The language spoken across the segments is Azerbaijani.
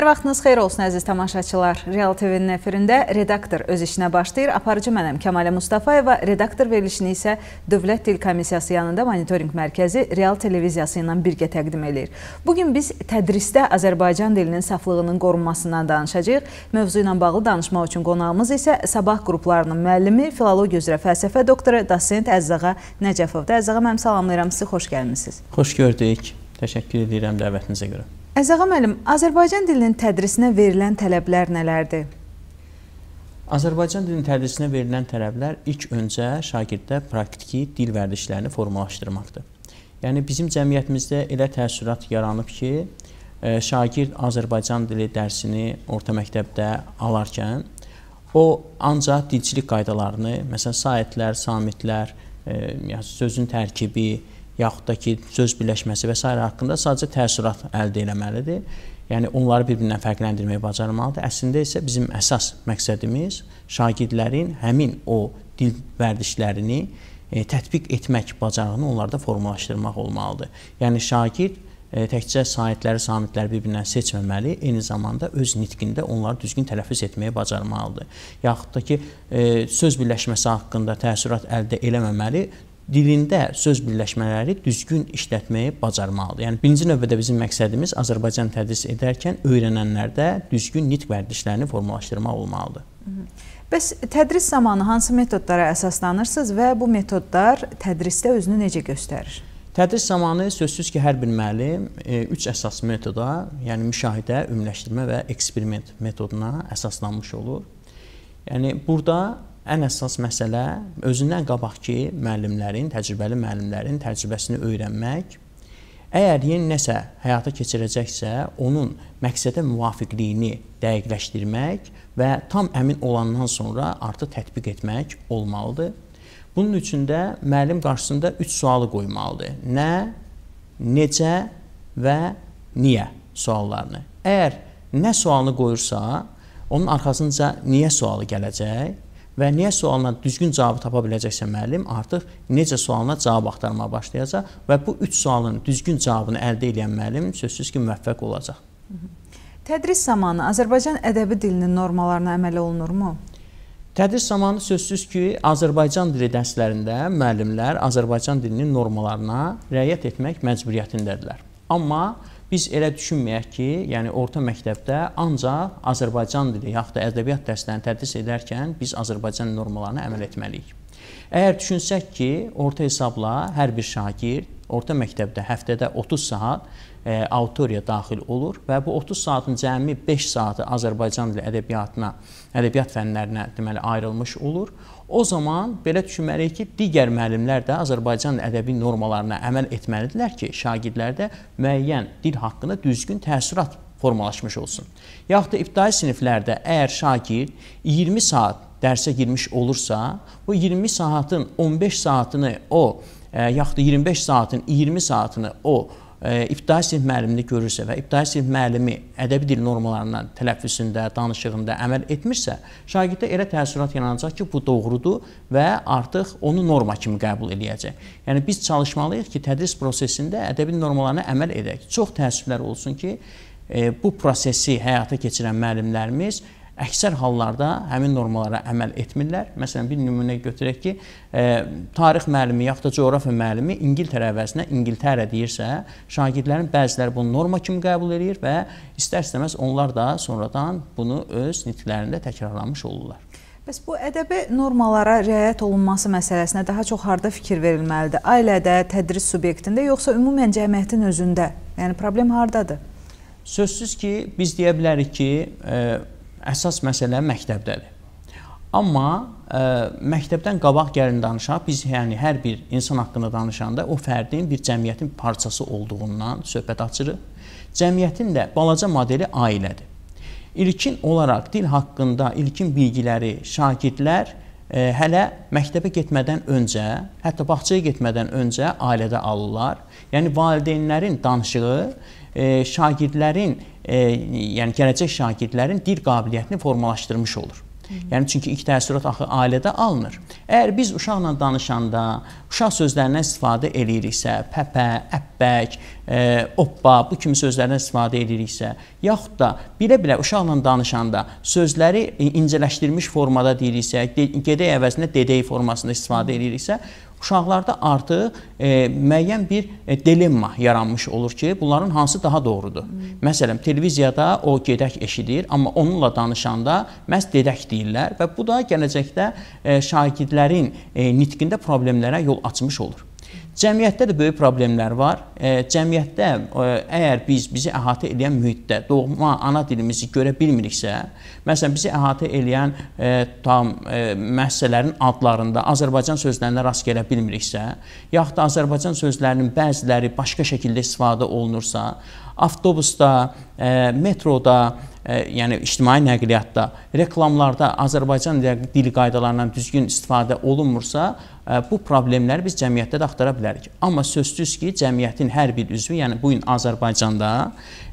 Hər vaxtınız xeyir olsun əziz tamaşaçılar. Real TV-nin efirində redaktor öz işinə başlayır. Aparıcı mənəm Kəmalə Mustafayeva, redaktor verilişini isə Dövlət Dil Komissiyası yanında Monitorinq Mərkəzi Real Televiziyası ilə birgə təqdim eləyir. Bugün biz tədrisdə Azərbaycan dilinin saflığının qorunmasından danışacağıq. Mövzu ilə bağlı danışmaq üçün qonağımız isə Sabah qruplarının müəllimi, filologiya üzrə fəlsəfə doktoru, dosent Əzzağa Nəcəfovdur. Əzzağa, mənim salamlayıram sizi, xoş gəlmisiniz. Xoş gördük. Təşəkkür edirəm dəvətinizə görə. Əzağa müəllim, Azərbaycan dilinin tədrisinə verilən tələblər nələrdir? Azərbaycan dilinin tədrisinə verilən tələblər ilk öncə şagirddə praktiki dil vərdişlərini formalaşdırmaqdır. Yəni bizim cəmiyyətimizdə elə təəssürat yaranıb ki, e, şagird Azərbaycan dili dərsini orta məktəbdə alarkən o ancaq dilçilik qaydalarını, məsələn, saitlər, samitlər, yəni sözün tərkibi, yaxud da ki, söz birləşməsi və s. haqqında sadəcə təəssürat əldə eləməlidir. Yəni onları bir-birindən fərqləndirməyi bacarmalıdır. Əslində isə bizim əsas məqsədimiz şagirdlərin həmin o dil vərdişlərini e, tətbiq etmək bacarığını onlarda formalaşdırmaq olmalıdır. Yəni şagird e, təkcə sahətləri, samitləri bir-birindən seçməməli, eyni zamanda öz nitqində onları düzgün tələffüz etməyə bacarmalıdır. Yaxud da ki, e, söz birləşməsi haqqında təəssürat əldə eləməməli, dilində söz birləşmələri düzgün işlətməyi bacarmalıdır. Yəni birinci növbədə bizim məqsədimiz Azərbaycan tədris edərkən öyrənənlərdə düzgün nitq vərdişlərini formalaşdırmaq olmalıdır. Hı -hı. Bəs tədris zamanı hansı metodlara əsaslanırsınız və bu metodlar tədrisdə özünü necə göstərir? Tədris zamanı sözsüz ki, hər bir müəllim 3 e, əsas metoda, yəni müşahidə, ümumiləşdirmə və eksperiment metoduna əsaslanmış olur. Yəni burada ən əsas məsələ özündən qabaqki müəllimlərin, təcrübəli müəllimlərin təcrübəsini öyrənmək. Əgər yeni nəsə həyata keçirəcəksə, onun məqsədə müvafiqliyini dəqiqləşdirmək və tam əmin olandan sonra artıq tətbiq etmək olmalıdır. Bunun üçün də müəllim qarşısında 3 sualı qoymalıdır. Nə, necə və niyə suallarını. Əgər nə sualını qoyursa, onun arxasınca niyə sualı gələcək? və niyə sualına düzgün cavabı tapa biləcəksə müəllim artıq necə sualına cavab axtarmağa başlayacaq və bu 3 sualın düzgün cavabını əldə edən müəllim sözsüz ki, müvəffəq olacaq. Tədris zamanı Azərbaycan ədəbi dilinin normalarına əməl olunurmu? Tədris zamanı sözsüz ki, Azərbaycan dili dərslərində müəllimlər Azərbaycan dilinin normalarına riayət etmək məcburiyyətindədirlər. Amma Biz elə düşünməyək ki, yəni orta məktəbdə ancaq Azərbaycan dili yaxud da ədəbiyyat dərslərini tədris edərkən biz Azərbaycan normalarına əməl etməliyik. Əgər düşünsək ki, orta hesabla hər bir şagird orta məktəbdə həftədə 30 saat e, auditoriya daxil olur və bu 30 saatın cəmi 5 saatı Azərbaycan dili ədəbiyyatına, ədəbiyyat fənlərinə deməli ayrılmış olur. O zaman belə düşünməliyik ki, digər müəllimlər də Azərbaycan ədəbi normalarına əməl etməlidirlər ki, şagirdlərdə müəyyən dil haqqında düzgün təəssürat formalaşmış olsun. Yaxud da ibtidai siniflərdə əgər şagird 20 saat dərsə girmiş olursa, bu 20 saatın 15 saatını o, e, yaxud da 25 saatın 20 saatını o ibtidai sinif müəllimini görürsə və ibtidai sinif müəllimi ədəbi dil normalarından tələffüzündə, danışığında əməl etmirsə, şagirddə elə təəssürat yaranacaq ki, bu doğrudur və artıq onu norma kimi qəbul eləyəcək. Yəni biz çalışmalıyıq ki, tədris prosesində ədəbi normalarına əməl edək. Çox təəssüflər olsun ki, bu prosesi həyata keçirən müəllimlərimiz əksər hallarda həmin normalara əməl etmirlər. Məsələn, bir nümunə götürək ki, ə, e, tarix müəllimi yaxud da coğrafiya müəllimi İngiltərə əvəzinə İngiltərə deyirsə, şagirdlərin bəziləri bunu norma kimi qəbul edir və istər-istəməz onlar da sonradan bunu öz nitqlərində təkrarlamış olurlar. Bəs bu ədəbi normalara riayət olunması məsələsinə daha çox harda fikir verilməlidir? Ailədə, tədris subyektində, yoxsa ümumən cəmiyyətin özündə? Yəni problem hardadır? Sözsüz ki, biz deyə bilərik ki, e, əsas məsələ məktəbdədir. Amma ə, e, məktəbdən qabaq gəlin danışaq, biz yəni hər bir insan haqqında danışanda o fərdin bir cəmiyyətin parçası olduğundan söhbət açırıq. Cəmiyyətin də balaca modeli ailədir. İlkin olaraq dil haqqında ilkin bilgiləri şagirdlər ə, e, hələ məktəbə getmədən öncə, hətta bağçaya getmədən öncə ailədə alırlar. Yəni valideynlərin danışığı ə, e, şagirdlərin E, yəni gələcək şagirdlərin dil qabiliyyətini formalaşdırmış olur. Yəni çünki ilk təəssürat axı ailədə alınır. Əgər biz uşaqla danışanda uşaq sözlərindən istifadə eləyiriksə, pəpə, əppək, e, oppa bu kimi sözlərdən istifadə eləyiriksə, yaxud da bilə-bilə uşaqla danışanda sözləri incələşdirilmiş formada deyiriksə, gedək əvəzinə dedəy formasında istifadə eləyiriksə, uşaqlarda artıq e, müəyyən bir e, dilemma yaranmış olur ki, bunların hansı daha doğrudur? Hmm. Məsələn, televiziyada o gedək eşidir, amma onunla danışanda məhz dedək deyirlər və bu da gələcəkdə e, şagirdlərin e, nitqində problemlərə yol açmış olur. Cəmiyyətdə də böyük problemlər var. E, cəmiyyətdə e, əgər biz bizi əhatə edən mühitdə doğma ana dilimizi görə bilmiriksə, məsələn bizi əhatə edən e, tam müəssisələrin adlarında Azərbaycan sözlərinə rast gələ bilmiriksə, yaxud da Azərbaycan sözlərinin bəziləri başqa şəkildə istifadə olunursa, avtobusda, metroda, yəni ictimai nəqliyyatda, reklamlarda Azərbaycan dili qaydalarından düzgün istifadə olunmursa, bu problemləri biz cəmiyyətdə də axtara bilərik. Amma sözsüz ki, cəmiyyətin hər bir üzvü, yəni bu gün Azərbaycanda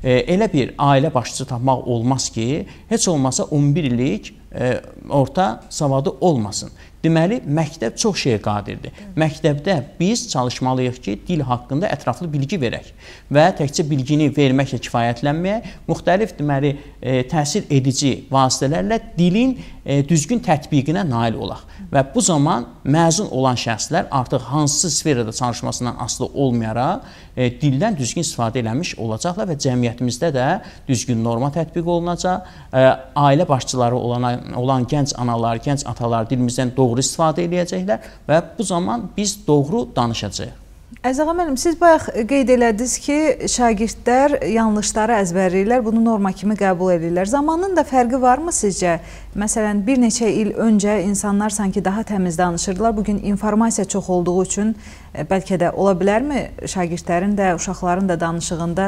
elə bir ailə başçısı tapmaq olmaz ki, heç olmasa 11 illik E, orta savadı olmasın. Deməli, məktəb çox şeyə qadirdir. Məktəbdə biz çalışmalıyıq ki, dil haqqında ətraflı bilgi verək və təkcə bilgini verməklə kifayətlənməyək, müxtəlif deməli, e, təsir edici vasitələrlə dilin e, düzgün tətbiqinə nail olaq və bu zaman məzun olan şəxslər artıq hansı sferada çalışmasından asılı olmayaraq e, dildən düzgün istifadə eləmiş olacaqlar və cəmiyyətimizdə də düzgün norma tətbiq olunacaq. E, ailə başçıları olan olan gənc analar, gənc atalar dilimizdən doğru istifadə eləyəcəklər və bu zaman biz doğru danışacağıq. Əzəğa müəllim, siz bayaq qeyd elədiniz ki, şagirdlər yanlışları əzbərləyirlər, bunu norma kimi qəbul edirlər. Zamanın da fərqi varmı sizcə? Məsələn, bir neçə il öncə insanlar sanki daha təmiz danışırdılar. Bu gün informasiya çox olduğu üçün e, bəlkə də ola bilərmi şagirdlərin də, uşaqların da danışığında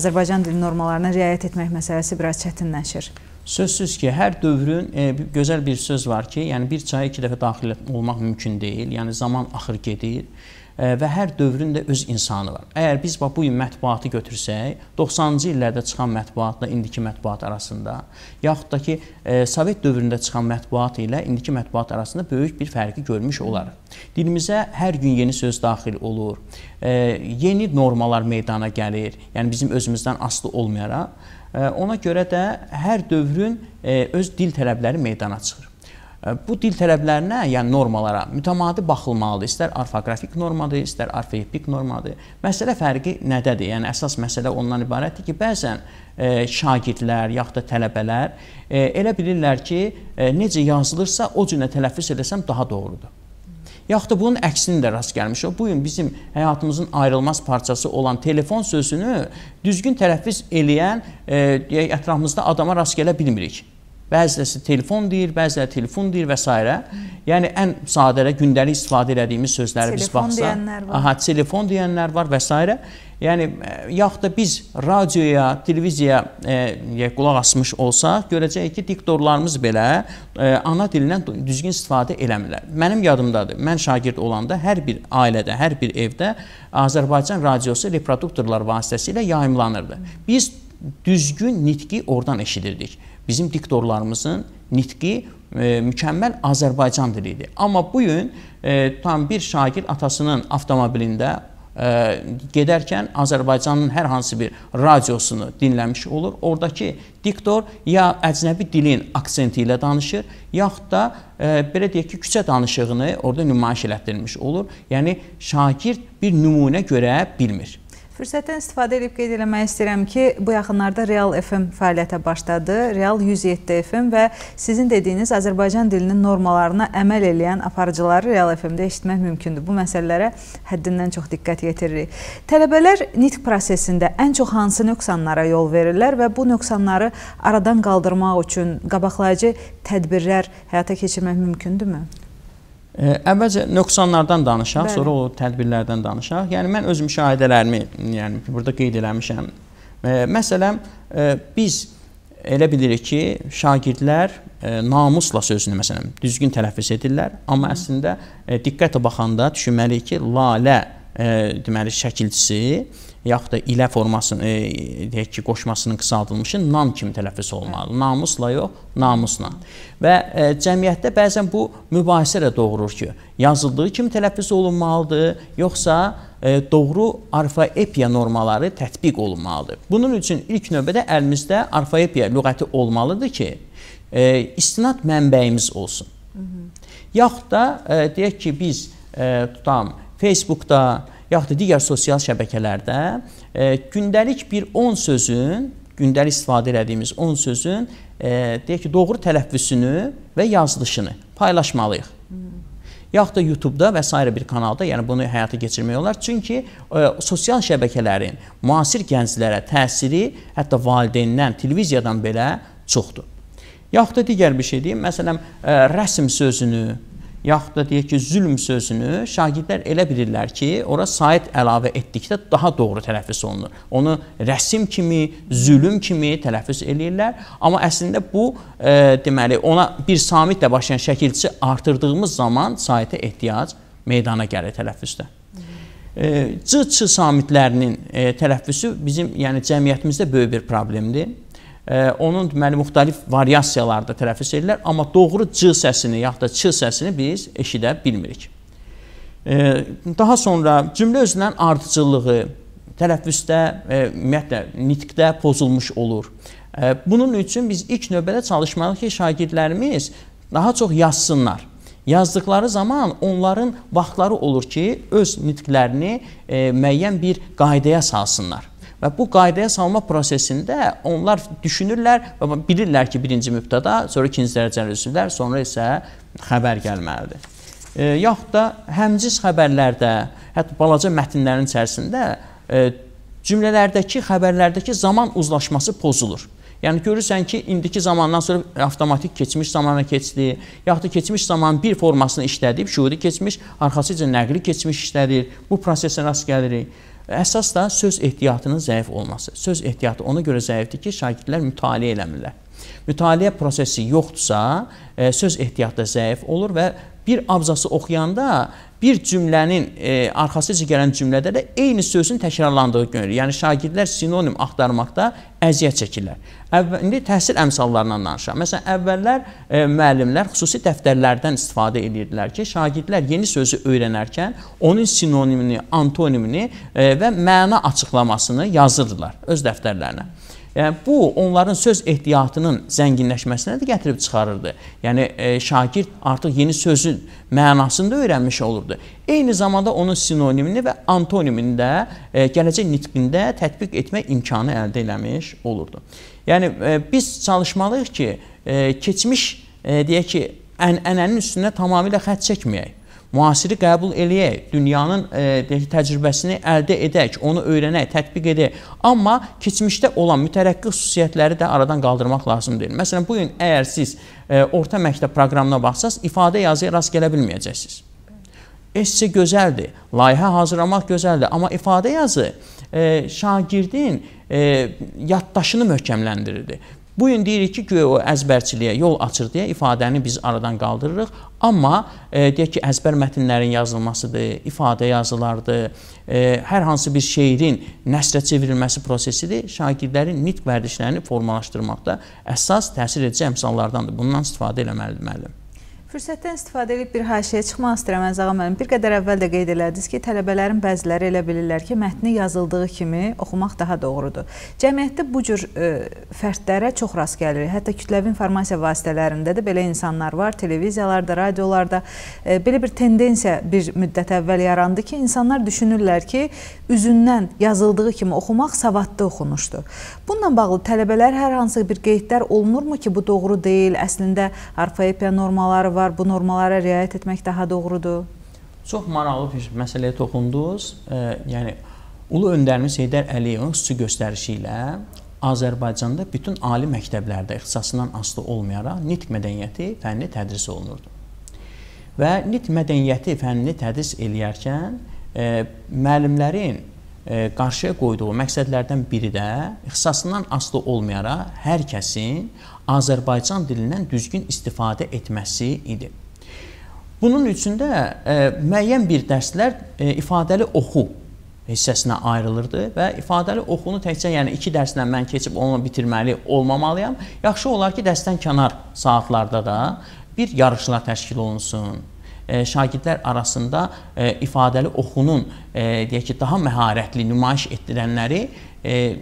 Azərbaycan dili normalarına riayət etmək məsələsi biraz çətinləşir? Sözsüz ki, hər dövrün e, gözəl bir söz var ki, yəni bir çaya iki dəfə daxil olmaq mümkün deyil. Yəni zaman axır gedir və hər dövrün də öz insanı var. Əgər biz bax bu gün mətbuatı götürsək, 90-cı illərdə çıxan mətbuatla indiki mətbuat arasında, yaxud da ki, e, Sovet dövründə çıxan mətbuat ilə indiki mətbuat arasında böyük bir fərqi görmüş olarıq. Dilimizə hər gün yeni söz daxil olur. E, yeni normalar meydana gəlir. Yəni bizim özümüzdən aslı olmayaraq e, Ona görə də hər dövrün öz dil tələbləri meydana çıxır. Bu dil tələblərinə, yəni normalara mütəmadi baxılmalıdır. İstər orfoqrafik normadır, istər orfeipik normadır. Məsələ fərqi nədədir? Yəni əsas məsələ ondan ibarətdir ki, bəzən e, şagirdlər yaxud da tələbələr e, elə bilirlər ki, e, necə yazılırsa o cürə tələffüz eləsəm daha doğrudur. Yaxud da bunun əksini də rast gəlmişik. Bu gün bizim həyatımızın ayrılmaz parçası olan telefon sözünü düzgün tələffüz eləyən e, ətrafımızda adama rast gələ bilmirik. Bəziləsi telefon deyir, bəziləri telefon deyir və s. Yəni ən sadələ gündəlik istifadə elədiyimiz sözləri telefon biz baxsaq, deyənlər var. aha, telefon deyənlər var və s. Yəni e, yaxud da biz radioya, televiziyaya e, qulaq asmış olsaq, görəcəyik ki, diktorlarımız belə e, ana dilindən düzgün istifadə eləmirlər. Mənim yadımdadır. Mən şagird olanda hər bir ailədə, hər bir evdə Azərbaycan radiosu reproduktorlar vasitəsilə yayımlanırdı. Biz düzgün nitqi oradan eşidirdik bizim diktorlarımızın nitqi e, mükəmməl Azərbaycan dili idi. Amma bu gün e, tam bir şagird atasının avtomobilində ə, e, gedərkən Azərbaycanın hər hansı bir radiosunu dinləmiş olur. Oradakı diktor ya əcnəbi dilin aksenti ilə danışır, yaxud da ə, e, belə deyək ki, küçə danışığını orada nümayiş elətdirilmiş olur. Yəni şagird bir nümunə görə bilmir. Fürsətdən istifadə edib qeyd eləmək istəyirəm ki, bu yaxınlarda Real FM fəaliyyətə başladı. Real 107 FM və sizin dediyiniz Azərbaycan dilinin normalarına əməl eləyən aparıcıları Real FM-də eşitmək mümkündür. Bu məsələlərə həddindən çox diqqət yetiririk. Tələbələr nitq prosesində ən çox hansı nöqsanlara yol verirlər və bu nöqsanları aradan qaldırmaq üçün qabaqlayıcı tədbirlər həyata keçirmək mümkündürmü? Əvvəlcə nöqsanlardan danışaq, Bəli. sonra o tədbirlərdən danışaq. Yəni mən öz müşahidələrimi, yəni burada qeyd eləmişəm. Məsələn, e, biz elə bilirik ki, şagirdlər e, namusla sözünü məsələn düzgün tələffüz edirlər, amma əslində e, diqqətlə baxanda düşünməliyik ki, lalə deməli şəkilçisi yaxud da ilə formasını e, deyək ki, qoşmasının qısaldılmışı nam kimi tələffüz olmalıdır. Hə. Namusla yox, namusla. Və e, cəmiyyətdə bəzən bu mübahisə də doğurur ki, yazıldığı kimi tələffüz olunmalıdır, yoxsa e, doğru arfaepiya normaları tətbiq olunmalıdır. Bunun üçün ilk növbədə əlimizdə arfaepiya lüğəti olmalıdır ki, e, istinad mənbəyimiz olsun. Hı -hı. Yaxud da e, deyək ki, biz e, tutam Facebookda yaxud da digər sosial şəbəkələrdə e, gündəlik bir 10 sözün, gündəlik istifadə etdiyimiz 10 sözün e, deyək ki, doğru tələffüsünü və yazılışını paylaşmalıyıq. Yaxud da YouTube-da və s. bir kanalda, yəni bunu həyata keçirmək olar. Çünki ə, e, sosial şəbəkələrin müasir gənclərə təsiri hətta valideynlərdən, televiziyadan belə çoxdur. Yaxud da digər bir şey deyim, məsələn, ə, rəsm sözünü, yaxud da deyək ki, zülm sözünü şagirdlər elə bilirlər ki, ora sayt əlavə etdikdə daha doğru tələffüz olunur. Onu rəsm kimi, zülm kimi tələffüz eləyirlər, amma əslində bu e, deməli ona bir samitlə başlayan şəkilçi artırdığımız zaman saytə ehtiyac meydana gəlir tələffüzdə. E, C-ç samitlərinin e, tələffüsü bizim yəni cəmiyyətimizdə böyük bir problemdir onun deməli müxtəlif variasiyalarda tələffüz edirlər, amma doğru c səsini yaxud da ç səsini biz eşidə bilmirik. Daha sonra cümlə özündən ardıcıllığı tələffüzdə, e, ümumiyyətlə nitqdə pozulmuş olur. Bunun üçün biz ilk növbədə çalışmalıyıq ki, şagirdlərimiz daha çox yazsınlar. Yazdıqları zaman onların vaxtları olur ki, öz nitqlərini e, müəyyən bir qaydaya salsınlar. Və bu qaydaya salma prosesində onlar düşünürlər və bilirlər ki, birinci mübtəda, sonra ikinci dərəcəli rüsumlər, sonra isə xəbər gəlməlidir. E, yaxud da həmciz xəbərlərdə, hətta balaca mətnlərin içərisində e, cümlələrdəki, xəbərlərdəki zaman uzlaşması pozulur. Yəni görürsən ki, indiki zamandan sonra avtomatik keçmiş zamana keçdi, yaxud da keçmiş zaman bir formasını işlədib, şuuri keçmiş, arxasıca nəqli keçmiş işlədir. Bu prosesə rast gəlirik. Əsas da söz ehtiyatının zəif olması. Söz ehtiyatı ona görə zəifdir ki, şagirdlər mütaliə eləmirlər. Mütaliə prosesi yoxdursa, e, söz ehtiyatda zəif olur və bir abzası oxuyanda bir cümlənin e, arxasıca gələn cümlədə də eyni sözün təkrarlandığı görülür. Yəni şagirdlər sinonim axtarmaqda əziyyət çəkirlər. Əvvəl indi təhsil əmsallarından danışaq. Məsələn, əvvəllər e, müəllimlər xüsusi dəftərlərdən istifadə edirdilər ki, şagirdlər yeni sözü öyrənərkən onun sinonimini, antonimini e, və məna açıqlamasını yazırdılar öz dəftərlərinə. Yəni bu onların söz ehtiyatının zənginləşməsinə də gətirib çıxarırdı. Yəni e, şagird artıq yeni sözün mənasını da öyrənmiş olurdu. Eyni zamanda onun sinonimini və antonimini də e, gələcək nitqində tətbiq etmək imkanı əldə eləmiş olurdu. Yəni e, biz çalışmalıyıq ki, e, keçmiş e, deyək ki, ənənənin üstünə tamamilə xətt çəkməyək müasiri qəbul eləyək, dünyanın e, təcrübəsini əldə edək, onu öyrənək, tətbiq edək. Amma keçmişdə olan mütərəqqi xüsusiyyətləri də aradan qaldırmaq lazımdır. Məsələn, bu gün əgər siz e, orta məktəb proqramına baxsaz, ifadə yazıya rast gələ bilməyəcəksiniz. Esse gözəldir, layihə hazırlamaq gözəldir, amma ifadə yazı e, şagirdin e, yaddaşını möhkəmləndirirdi. Bu gün deyirik ki, güya o əzbərçiliyə yol açır deyə ifadəni biz aradan qaldırırıq. Amma e, deyək ki, əzbər mətnlərin yazılmasıdır, ifadə yazılardır, e, hər hansı bir şeirin nəsrə çevrilməsi prosesidir. Şagirdlərin nitq vərdişlərini formalaşdırmaqda əsas təsir edici əmsallardandır. Bundan istifadə etməlidir müəllim. Fürsətdən istifadə edib bir haşiyə çıxmaq istəyirəm Əzağa müəllim. Bir qədər əvvəl də qeyd elədiniz ki, tələbələrin bəziləri elə bilirlər ki, mətni yazıldığı kimi oxumaq daha doğrudur. Cəmiyyətdə bu cür ə, e, fərdlərə çox rast gəlirik. Hətta kütləvi informasiya vasitələrində də belə insanlar var, televiziyalarda, radiolarda ə, e, belə bir tendensiya bir müddət əvvəl yarandı ki, insanlar düşünürlər ki, üzündən yazıldığı kimi oxumaq savadlı oxunuşdur. Bununla bağlı tələbələr hər hansı bir qeydlər olunurmu ki, bu doğru deyil, əslində arfoepiya normaları var, bu normalara riayət etmək daha doğrudur? Çox maraqlı bir məsələyə toxundunuz. E, yəni Ulu öndərimiz Heydər Əliyevin xüsusi göstərişi ilə Azərbaycanda bütün ali məktəblərdə ixtisasından asılı olmayaraq nitq mədəniyyəti fənni tədris olunurdu. Və nitq mədəniyyəti fənnini tədris eləyərkən e, müəllimlərin e, qarşıya qoyduğu məqsədlərdən biri də ixtisasından asılı olmayaraq hər kəsin Azərbaycan dilindən düzgün istifadə etməsi idi. Bunun üçün də e, müəyyən bir dərslər e, ifadəli oxu hissəsinə ayrılırdı və ifadəli oxunu təkcə yəni 2 dərslə mən keçib onu bitirməli olmamalıyam. Yaxşı olar ki, dərsdən kənar saatlarda da bir yarışlar təşkil olunsun. E, şagirdlər arasında e, ifadəli oxunun e, deyək ki, daha məharətli nümayiş etdirənləri E,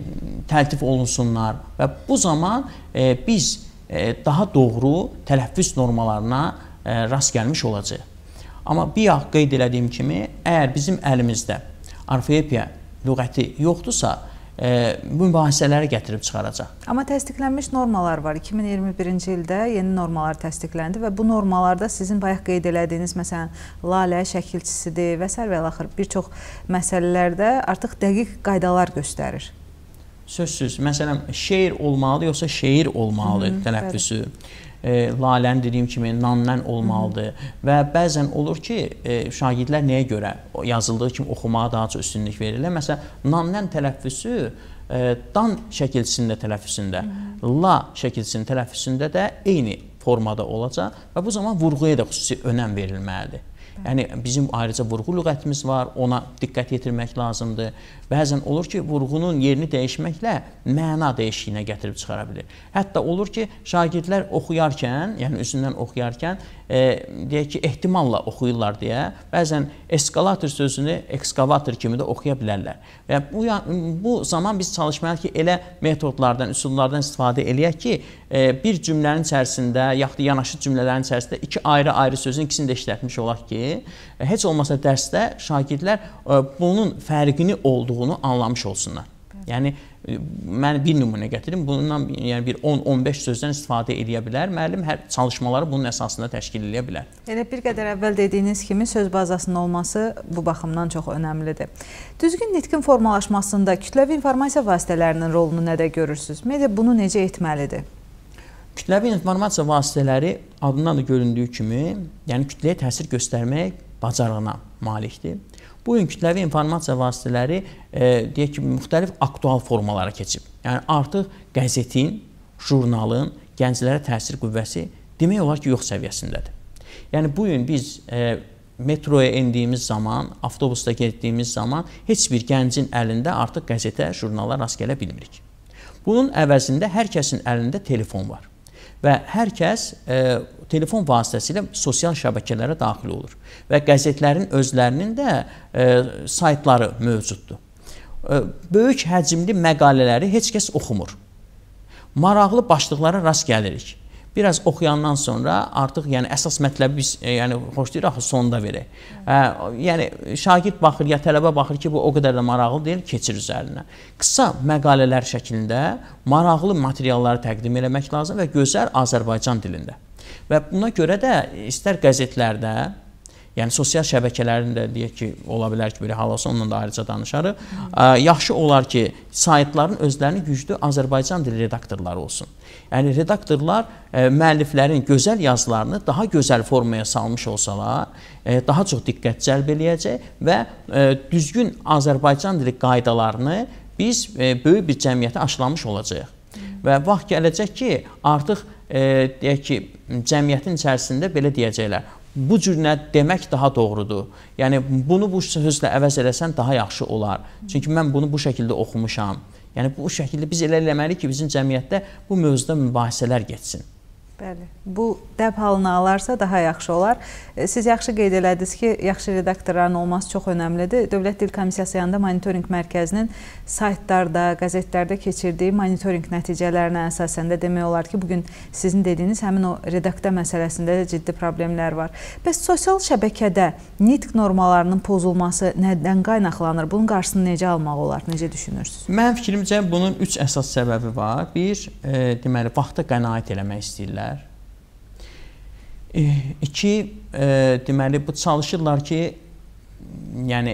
təltif olunsunlar və bu zaman e, biz e, daha doğru tələffüz normalarına rast gəlmiş olacaq. Amma bayaq qeyd elədiyim kimi, əgər bizim əlimizdə arfeepiya lüğəti yoxdursa, bu mübahisələri gətirib çıxaracaq. Amma təsdiqlənmiş normalar var. 2021-ci ildə yeni normalar təsdiqləndi və bu normalarda sizin bayaq qeyd elədiyiniz məsələn lalə şəkilçisidir və s. və axır bir çox məsələlərdə artıq dəqiq qaydalar göstərir. Sözsüz. Məsələn, şeir olmalıdır yoxsa şeir olmalıdır tələffüsü. Bəli e, laləni dediyim kimi namnən olmalıdır. Və bəzən olur ki, e, şagirdlər nəyə görə yazıldığı kimi oxumağa daha çox üstünlük verirlər. Məsələn, namnən tələffüsü e, dan şəkilçisində tələffüsündə, la şəkilçisinin tələffüsündə də eyni formada olacaq və bu zaman vurğuya da xüsusi önəm verilməlidir. Yəni bizim ayrıca vurğu lüğətimiz var, ona diqqət yetirmək lazımdır. Bəzən olur ki, vurğunun yerini dəyişməklə məna dəyişiyinə gətirib çıxara bilər. Hətta olur ki, şagirdlər oxuyarkən, yəni üzündən oxuyarkən e, deyək ki, ehtimalla oxuyurlar deyə bəzən eskalator sözünü ekskavator kimi də oxuya bilərlər. Və bu bu zaman biz çalışmalıyıq ki, elə metodlardan, üsullardan istifadə eləyək ki, e, bir cümlənin içərisində, yaxud da yanaşı cümlələrin içərisində iki ayrı-ayrı sözün ikisini də işlətmiş olaq ki, ki, heç olmasa dərsdə şagirdlər e, bunun fərqini olduğunu anlamış olsunlar. Yəni e, mən bir nümunə gətirim. Bundan yəni bir 10-15 sözdən istifadə edə bilər. Müəllim hər çalışmaları bunun əsasında təşkil edə bilər. Elə bir qədər əvvəl dediyiniz kimi söz bazasının olması bu baxımdan çox önəmlidir. Düzgün nitqin formalaşmasında kütləvi informasiya vasitələrinin rolunu nədə görürsüz? Media bunu necə etməlidir? Kütləvi informasiya vasitələri adından da göründüyü kimi, yəni kütləyə təsir göstərmək bacarığına malikdir. Bu gün kütləvi informasiya vasitələri e, deyək ki, müxtəlif aktual formalara keçib. Yəni artıq qəzetin, jurnalın gənclərə təsir qüvvəsi demək olar ki, yox səviyyəsindədir. Yəni bu gün biz e, metroya endiyimiz zaman, avtobusda getdiyimiz zaman heç bir gəncin əlində artıq qəzetə, jurnala rast gələ bilmirik. Bunun əvəzində hər kəsin əlində telefon var və hər kəs e, telefon vasitəsilə sosial şəbəkələrə daxil olur və qəzetlərin özlərinin də e, saytları mövcuddur. E, böyük həcmli məqalələri heç kəs oxumur. Maraqlı başlıqlara rast gəlirik. Biraz oxuyandan sonra artıq yəni əsas mətləbi biz e, yəni xoşlayırıq axı sonda verək. Hə, yəni şagird baxır ya tələbə baxır ki, bu o qədər də maraqlı deyil, keçir üzərinə. Qısa məqalələr şəklində maraqlı materialları təqdim etmək lazım və gözəl Azərbaycan dilində. Və buna görə də istər qəzetlərdə Yəni sosial şəbəkələrin də deyək ki, ola bilər ki, belə hal olsa onunla da ayrıca danışarıq. Yaxşı olar ki, saytların özlərini güclü Azərbaycan dili redaktorları olsun. Yəni redaktorlar müəlliflərin gözəl yazılarını daha gözəl formaya salmış olsalar, daha çox diqqət cəlb eləyəcək və düzgün Azərbaycan dili qaydalarını biz böyük bir cəmiyyətə aşılamış olacağıq. Və vaxt gələcək ki, artıq e, deyək ki, cəmiyyətin içərisində belə deyəcəklər bu cür nə demək daha doğrudur. Yəni bunu bu sözlə əvəz eləsən daha yaxşı olar. Çünki mən bunu bu şəkildə oxumuşam. Yəni bu şəkildə biz elə eləməliyik ki, bizim cəmiyyətdə bu mövzuda mübahisələr getsin. Bəli. Bu dəb halına alarsa daha yaxşı olar. E, siz yaxşı qeyd elədiniz ki, yaxşı redaktorların olması çox önəmlidir. Dövlət Dil Komissiyası yanında monitorinq mərkəzinin saytlarda, qəzetlərdə keçirdiyi monitorinq nəticələrinə əsasən də demək olar ki, bu gün sizin dediyiniz həmin o redaktə məsələsində də ciddi problemlər var. Bəs sosial şəbəkədə nitq normalarının pozulması nədən qaynaqlanır? Bunun qarşısını necə almaq olar? Necə düşünürsüz? Mənim fikrimcə bunun 3 əsas səbəbi var. Bir, e, deməli vaxta qənaət eləmək istəyirlər Eh, iki, e, deməli, bu çalışırlar ki, yəni,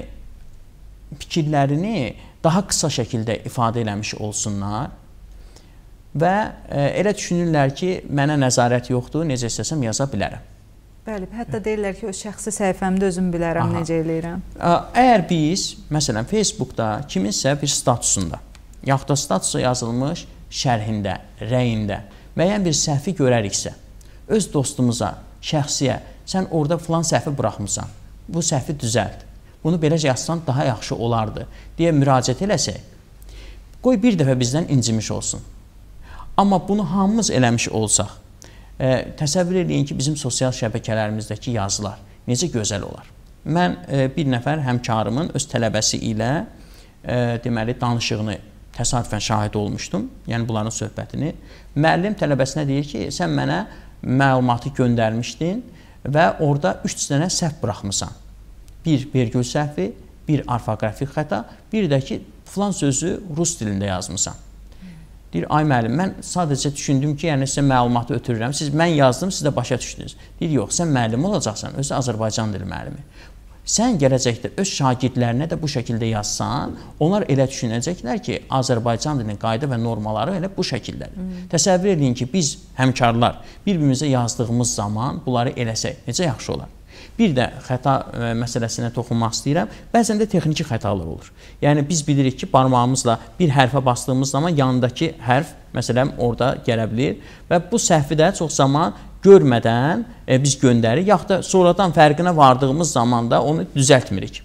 fikirlərini daha qısa şəkildə ifadə eləmiş olsunlar və e, elə düşünürlər ki, mənə nəzarət yoxdur, necə istəsəm yaza bilərəm. Bəli, hətta deyirlər ki, öz şəxsi səhifəmdə özüm bilərəm, Aha. necə eləyirəm. Əgər biz, məsələn, Facebookda kiminsə bir statusunda, yaxud da statusa yazılmış şərhində, rəyində müəyyən bir səhvi görəriksə, öz dostumuza şəxsiyə sən orada filan səhvi buraxmısan. Bu səhvi düzəlt. Bunu beləcə yazsan daha yaxşı olardı deyə müraciət eləsək, qoy bir dəfə bizdən incimiş olsun. Amma bunu hamımız eləmiş olsaq, e, təsəvvür eləyin ki, bizim sosial şəbəkələrimizdəki yazılar necə gözəl olar. Mən e, bir nəfər həmkarımın öz tələbəsi ilə e, deməli danışığını təsadüfən şahid olmuşdum. Yəni bunların söhbətini müəllim tələbəsinə deyir ki, sən mənə məlumatı göndərmişdin və orada 3 dənə səhv buraxmısan. Bir vergül səhvi, bir orfoqrafik xəta, bir də ki, filan sözü rus dilində yazmısan. Deyir, ay müəllim, mən sadəcə düşündüm ki, yəni sizə məlumatı ötürürəm. Siz mən yazdım, siz də başa düşdünüz. Deyir, yox, sən müəllim olacaqsan, özü Azərbaycan dili müəllimi. Sən gələcəkdə öz şagirdlərinə də bu şəkildə yazsan, onlar elə düşünəcəklər ki, Azərbaycan dilinin qayda və normaları elə bu şəkildədir. Hmm. Təsəvvür edin ki, biz həmkarlar bir-birimizə yazdığımız zaman bunları eləsək necə yaxşı olar? Bir də xəta ə, e, məsələsinə toxunmaq istəyirəm. Bəzən də texniki xətalar olur. Yəni biz bilirik ki, barmağımızla bir hərfə bastığımız zaman yanındakı hərf məsələn orada gələ bilər və bu səhvi də çox zaman görmədən e, biz göndəririk, yaxud da sonradan fərqinə vardığımız zaman da onu düzəltmirik.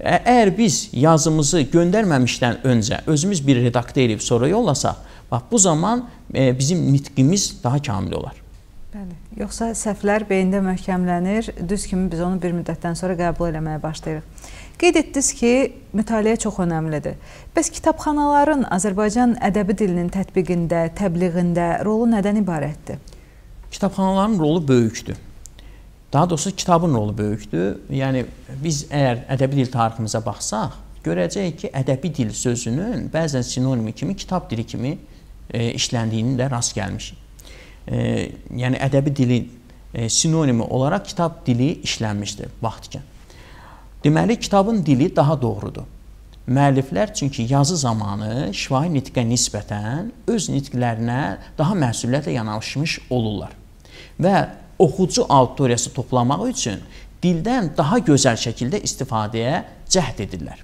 E, əgər biz yazımızı göndərməmişdən öncə özümüz bir redaktə edib sonra yollasaq, bax bu zaman e, bizim nitqimiz daha kamil olar. Bəli. Yoxsa səhvlər beyində möhkəmlənir, düz kimi biz onu bir müddətdən sonra qəbul eləməyə başlayırıq. Qeyd etdiniz ki, mütaliə çox önəmlidir. Bəs kitabxanaların Azərbaycan ədəbi dilinin tətbiqində, təbliğində rolu nədən ibarətdir? Kitabxanaların rolu böyükdür. Daha doğrusu kitabın rolu böyükdür. Yəni biz əgər ədəbi dil tariximizə baxsaq, görəcəyik ki, ədəbi dil sözünün bəzən sinonimi kimi kitab dili kimi e, işləndiyini də rast gəlmişik. E, yəni ədəbi dilin e, sinonimi olaraq kitab dili işlənmişdir vaxtkən. Deməli kitabın dili daha doğrudur. Müəlliflər çünki yazı zamanı şifahi nitqə nisbətən öz nitqlərinə daha məsuliyyətlə yanaşmış olurlar. Və oxucu auditoriyası toplamaq üçün dildən daha gözəl şəkildə istifadəyə cəhd edirlər.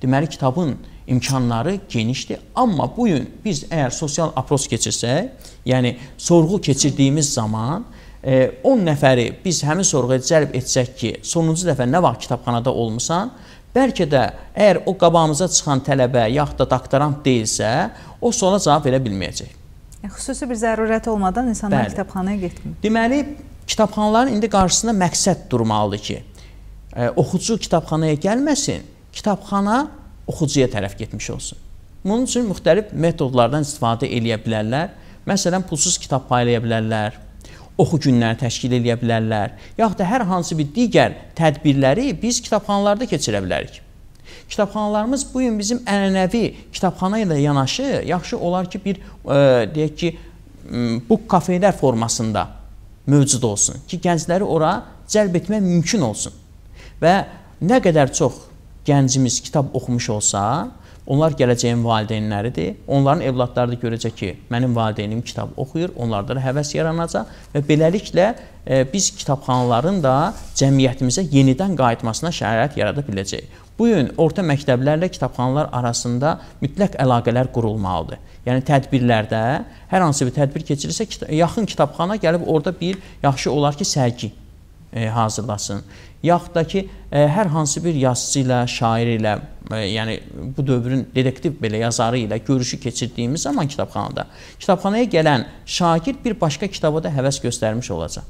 Deməli kitabın imkanları genişdir, amma bu gün biz əgər sosial apros keçirsək, yəni sorğu keçirdiyimiz zaman 10 e, nəfəri biz həmin sorğuya cəlb etsək ki, sonuncu dəfə nə vaxt kitabxanada olmusan, Bəlkə də əgər o qabağımıza çıxan tələbə yaxud da doktorant deyilsə, o suala cavab verə bilməyəcək. E, xüsusi bir zərurət olmadan insanlar Bəli. kitabxanaya getmir. Deməli, kitabxanaların indi qarşısında məqsəd durmalıdır ki, e, oxucu kitabxanaya gəlməsin, kitabxana oxucuya tərəf getmiş olsun. Bunun üçün müxtəlif metodlardan istifadə eləyə bilərlər. Məsələn, pulsuz kitab paylaya bilərlər, oxu günləri təşkil edə bilərlər, yaxud da hər hansı bir digər tədbirləri biz kitabxanalarda keçirə bilərik. Kitabxanalarımız bu gün bizim ənənəvi kitabxana ilə yanaşı, yaxşı olar ki, bir ə, e, deyək ki, bu kafelər formasında mövcud olsun ki, gəncləri ora cəlb etmək mümkün olsun. Və nə qədər çox gəncimiz kitab oxumuş olsa, Onlar gələcəyin valideynləridir. Onların evladları da görəcək ki, mənim valideynim kitab oxuyur, onlarda da həvəs yaranacaq və beləliklə e, biz kitabxanaların da cəmiyyətimizə yenidən qayıtmasına şərait yarada biləcəyik. Bu gün orta məktəblərlə kitabxanalar arasında mütləq əlaqələr qurulmalıdır. Yəni tədbirlərdə hər hansı bir tədbir keçirilsə, kita yaxın kitabxana gəlib orada bir yaxşı olar ki, sərgi e, hazırlasın yaxud da ki, ə, e, hər hansı bir yazıçı ilə, şair ilə, ə, e, yəni bu dövrün dedektiv belə yazarı ilə görüşü keçirdiyimiz zaman kitabxanada kitabxanaya gələn şagird bir başqa kitaba da həvəs göstərmiş olacaq.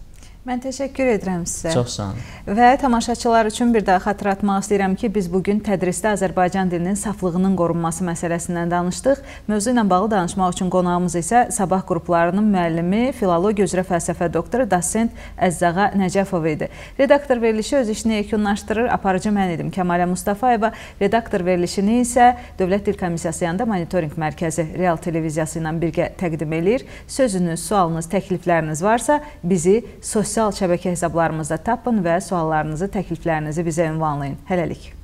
Mən təşəkkür edirəm sizə. Çox sağ olun. Və tamaşaçılar üçün bir daha xatırlatmaq istəyirəm ki, biz bugün tədrisdə Azərbaycan dilinin saflığının qorunması məsələsindən danışdıq. Mövzu ilə bağlı danışmaq üçün qonağımız isə Sabah qruplarının müəllimi, filologiya üzrə fəlsəfə doktoru, dosent Əzzağa Nəcəfov idi. Redaktor verilişi öz işini yekunlaşdırır. Aparıcı mən idim Kəmalə Mustafayeva. Redaktor verilişini isə Dövlət Dil Komissiyası yanında Monitorinq Mərkəzi Real Televiziyası ilə birgə təqdim eləyir. Sözünüz, sualınız, təklifləriniz varsa bizi sosial sosial şəbəkə hesablarımızda tapın və suallarınızı, təkliflərinizi bizə ünvanlayın. Hələlik.